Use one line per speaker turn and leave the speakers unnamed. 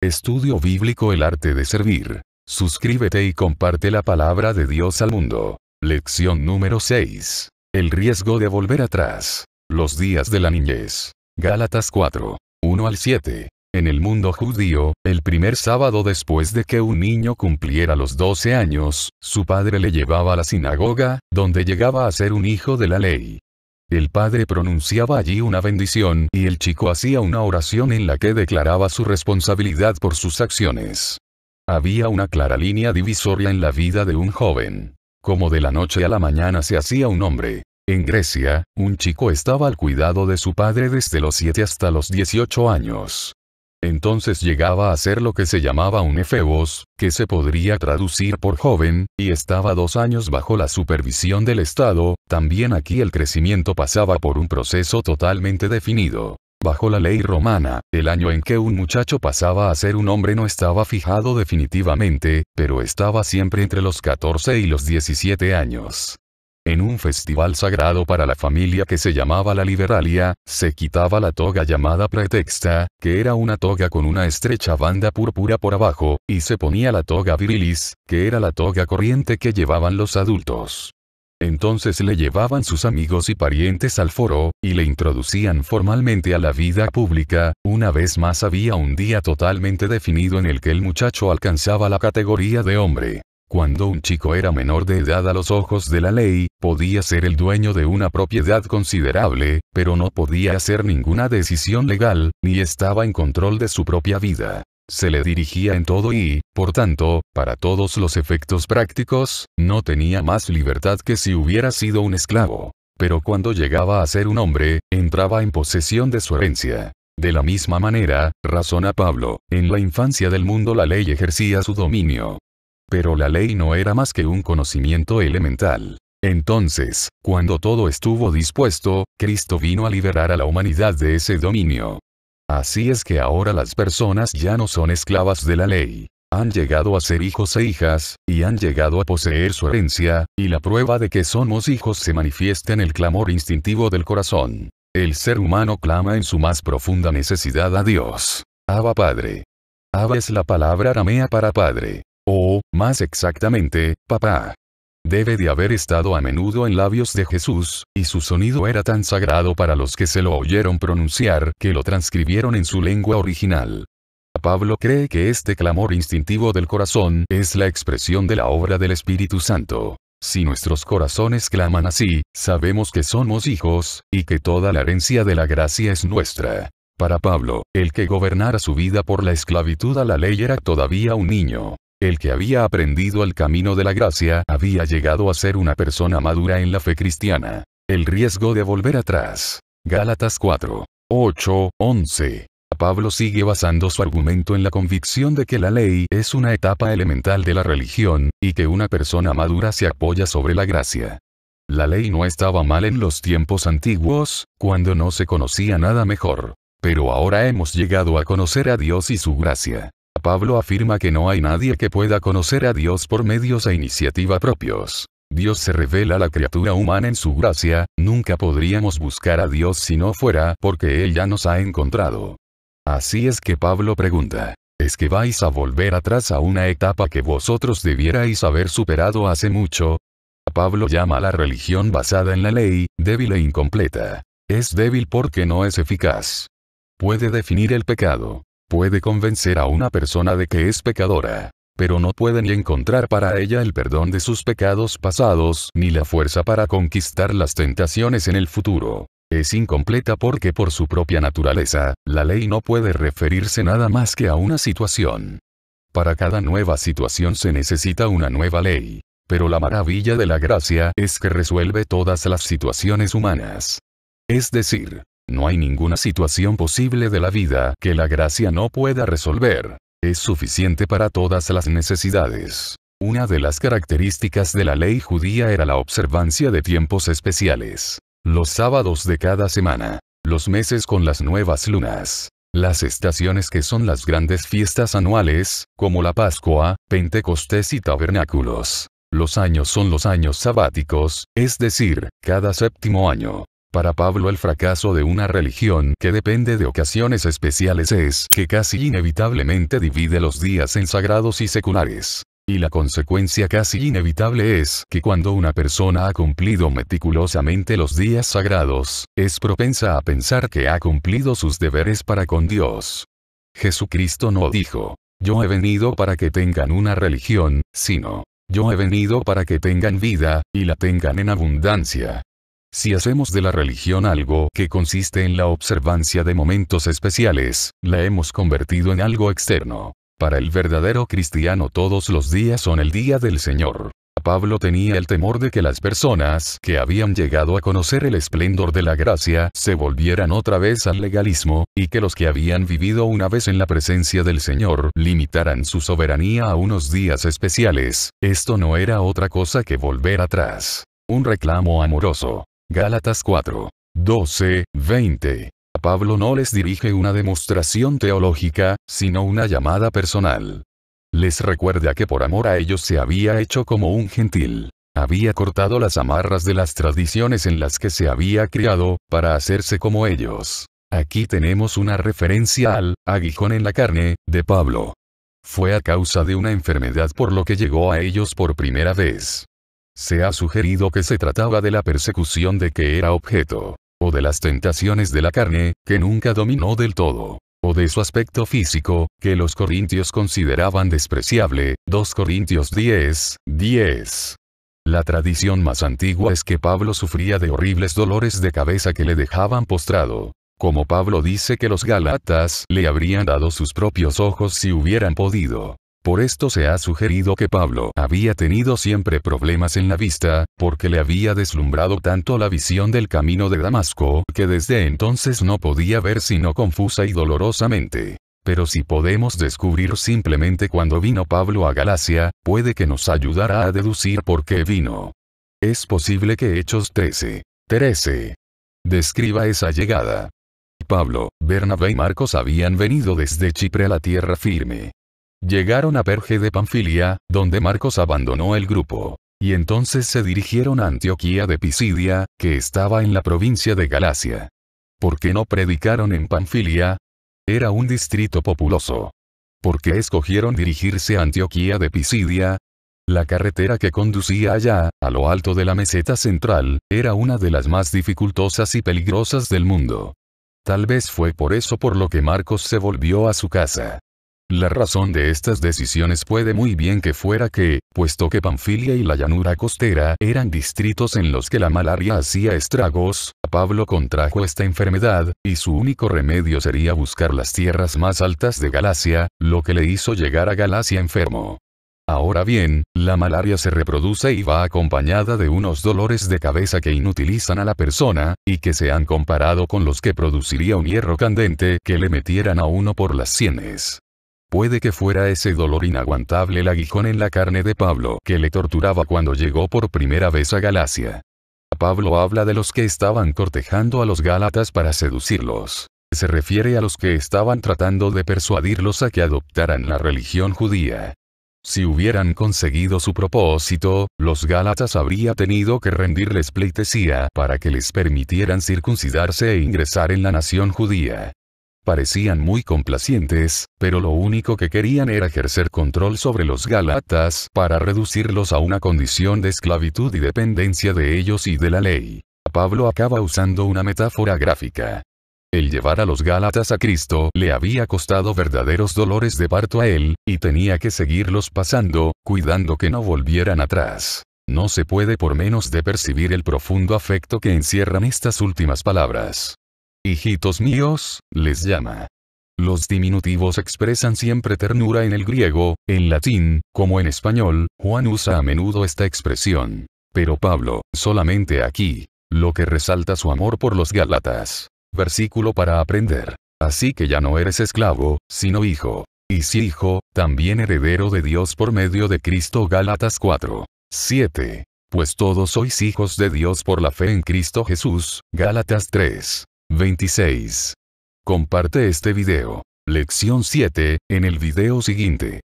Estudio Bíblico El Arte de Servir. Suscríbete y comparte la palabra de Dios al mundo. Lección número 6. El riesgo de volver atrás. Los días de la niñez. Gálatas 4. 1 al 7. En el mundo judío, el primer sábado después de que un niño cumpliera los 12 años, su padre le llevaba a la sinagoga, donde llegaba a ser un hijo de la ley. El padre pronunciaba allí una bendición y el chico hacía una oración en la que declaraba su responsabilidad por sus acciones. Había una clara línea divisoria en la vida de un joven. Como de la noche a la mañana se hacía un hombre. En Grecia, un chico estaba al cuidado de su padre desde los 7 hasta los 18 años. Entonces llegaba a ser lo que se llamaba un efebos, que se podría traducir por joven, y estaba dos años bajo la supervisión del Estado, también aquí el crecimiento pasaba por un proceso totalmente definido. Bajo la ley romana, el año en que un muchacho pasaba a ser un hombre no estaba fijado definitivamente, pero estaba siempre entre los 14 y los 17 años en un festival sagrado para la familia que se llamaba la Liberalia, se quitaba la toga llamada pretexta, que era una toga con una estrecha banda púrpura por abajo, y se ponía la toga virilis, que era la toga corriente que llevaban los adultos. Entonces le llevaban sus amigos y parientes al foro, y le introducían formalmente a la vida pública, una vez más había un día totalmente definido en el que el muchacho alcanzaba la categoría de hombre. Cuando un chico era menor de edad a los ojos de la ley, podía ser el dueño de una propiedad considerable, pero no podía hacer ninguna decisión legal, ni estaba en control de su propia vida. Se le dirigía en todo y, por tanto, para todos los efectos prácticos, no tenía más libertad que si hubiera sido un esclavo. Pero cuando llegaba a ser un hombre, entraba en posesión de su herencia. De la misma manera, razona Pablo, en la infancia del mundo la ley ejercía su dominio. Pero la ley no era más que un conocimiento elemental. Entonces, cuando todo estuvo dispuesto, Cristo vino a liberar a la humanidad de ese dominio. Así es que ahora las personas ya no son esclavas de la ley. Han llegado a ser hijos e hijas, y han llegado a poseer su herencia, y la prueba de que somos hijos se manifiesta en el clamor instintivo del corazón. El ser humano clama en su más profunda necesidad a Dios. Abba Padre. Abba es la palabra aramea para Padre. O, más exactamente, papá. Debe de haber estado a menudo en labios de Jesús, y su sonido era tan sagrado para los que se lo oyeron pronunciar que lo transcribieron en su lengua original. Pablo cree que este clamor instintivo del corazón es la expresión de la obra del Espíritu Santo. Si nuestros corazones claman así, sabemos que somos hijos, y que toda la herencia de la gracia es nuestra. Para Pablo, el que gobernara su vida por la esclavitud a la ley era todavía un niño. El que había aprendido el camino de la gracia había llegado a ser una persona madura en la fe cristiana. El riesgo de volver atrás. Gálatas 4. 8, 11. Pablo sigue basando su argumento en la convicción de que la ley es una etapa elemental de la religión, y que una persona madura se apoya sobre la gracia. La ley no estaba mal en los tiempos antiguos, cuando no se conocía nada mejor. Pero ahora hemos llegado a conocer a Dios y su gracia. Pablo afirma que no hay nadie que pueda conocer a Dios por medios e iniciativa propios. Dios se revela a la criatura humana en su gracia, nunca podríamos buscar a Dios si no fuera porque Él ya nos ha encontrado. Así es que Pablo pregunta, ¿es que vais a volver atrás a una etapa que vosotros debierais haber superado hace mucho? Pablo llama a la religión basada en la ley, débil e incompleta. Es débil porque no es eficaz. Puede definir el pecado, puede convencer a una persona de que es pecadora. Pero no puede ni encontrar para ella el perdón de sus pecados pasados, ni la fuerza para conquistar las tentaciones en el futuro. Es incompleta porque por su propia naturaleza, la ley no puede referirse nada más que a una situación. Para cada nueva situación se necesita una nueva ley. Pero la maravilla de la gracia es que resuelve todas las situaciones humanas. Es decir, no hay ninguna situación posible de la vida que la gracia no pueda resolver. Es suficiente para todas las necesidades. Una de las características de la ley judía era la observancia de tiempos especiales. Los sábados de cada semana. Los meses con las nuevas lunas. Las estaciones que son las grandes fiestas anuales, como la Pascua, Pentecostés y Tabernáculos. Los años son los años sabáticos, es decir, cada séptimo año. Para Pablo el fracaso de una religión que depende de ocasiones especiales es que casi inevitablemente divide los días en sagrados y seculares. Y la consecuencia casi inevitable es que cuando una persona ha cumplido meticulosamente los días sagrados, es propensa a pensar que ha cumplido sus deberes para con Dios. Jesucristo no dijo, yo he venido para que tengan una religión, sino, yo he venido para que tengan vida, y la tengan en abundancia. Si hacemos de la religión algo que consiste en la observancia de momentos especiales, la hemos convertido en algo externo. Para el verdadero cristiano todos los días son el día del Señor. Pablo tenía el temor de que las personas que habían llegado a conocer el esplendor de la gracia se volvieran otra vez al legalismo, y que los que habían vivido una vez en la presencia del Señor limitaran su soberanía a unos días especiales. Esto no era otra cosa que volver atrás. Un reclamo amoroso. Gálatas 4. 12, 20. Pablo no les dirige una demostración teológica, sino una llamada personal. Les recuerda que por amor a ellos se había hecho como un gentil. Había cortado las amarras de las tradiciones en las que se había criado, para hacerse como ellos. Aquí tenemos una referencia al aguijón en la carne, de Pablo. Fue a causa de una enfermedad por lo que llegó a ellos por primera vez. Se ha sugerido que se trataba de la persecución de que era objeto, o de las tentaciones de la carne, que nunca dominó del todo, o de su aspecto físico, que los corintios consideraban despreciable, 2 Corintios 10, 10. La tradición más antigua es que Pablo sufría de horribles dolores de cabeza que le dejaban postrado. Como Pablo dice que los Galatas le habrían dado sus propios ojos si hubieran podido. Por esto se ha sugerido que Pablo había tenido siempre problemas en la vista, porque le había deslumbrado tanto la visión del camino de Damasco, que desde entonces no podía ver sino confusa y dolorosamente. Pero si podemos descubrir simplemente cuando vino Pablo a Galacia, puede que nos ayudará a deducir por qué vino. Es posible que Hechos 13. 13. Describa esa llegada. Pablo, Bernabé y Marcos habían venido desde Chipre a la tierra firme. Llegaron a Perge de Panfilia, donde Marcos abandonó el grupo. Y entonces se dirigieron a Antioquía de Pisidia, que estaba en la provincia de Galacia. ¿Por qué no predicaron en Panfilia? Era un distrito populoso. ¿Por qué escogieron dirigirse a Antioquía de Pisidia? La carretera que conducía allá, a lo alto de la meseta central, era una de las más dificultosas y peligrosas del mundo. Tal vez fue por eso por lo que Marcos se volvió a su casa. La razón de estas decisiones puede muy bien que fuera que, puesto que Panfilia y la llanura costera eran distritos en los que la malaria hacía estragos, Pablo contrajo esta enfermedad, y su único remedio sería buscar las tierras más altas de Galacia, lo que le hizo llegar a Galacia enfermo. Ahora bien, la malaria se reproduce y va acompañada de unos dolores de cabeza que inutilizan a la persona, y que se han comparado con los que produciría un hierro candente que le metieran a uno por las sienes. Puede que fuera ese dolor inaguantable el aguijón en la carne de Pablo que le torturaba cuando llegó por primera vez a Galacia. Pablo habla de los que estaban cortejando a los Gálatas para seducirlos. Se refiere a los que estaban tratando de persuadirlos a que adoptaran la religión judía. Si hubieran conseguido su propósito, los Gálatas habría tenido que rendirles pleitesía para que les permitieran circuncidarse e ingresar en la nación judía parecían muy complacientes, pero lo único que querían era ejercer control sobre los Galatas para reducirlos a una condición de esclavitud y dependencia de ellos y de la ley. Pablo acaba usando una metáfora gráfica. El llevar a los Gálatas a Cristo le había costado verdaderos dolores de parto a él, y tenía que seguirlos pasando, cuidando que no volvieran atrás. No se puede por menos de percibir el profundo afecto que encierran estas últimas palabras. Hijitos míos, les llama. Los diminutivos expresan siempre ternura en el griego, en latín, como en español, Juan usa a menudo esta expresión. Pero Pablo, solamente aquí. Lo que resalta su amor por los Gálatas. Versículo para aprender. Así que ya no eres esclavo, sino hijo. Y si hijo, también heredero de Dios por medio de Cristo Gálatas 4. 7. Pues todos sois hijos de Dios por la fe en Cristo Jesús, Gálatas 3. 26. Comparte este video. Lección 7, en el video siguiente.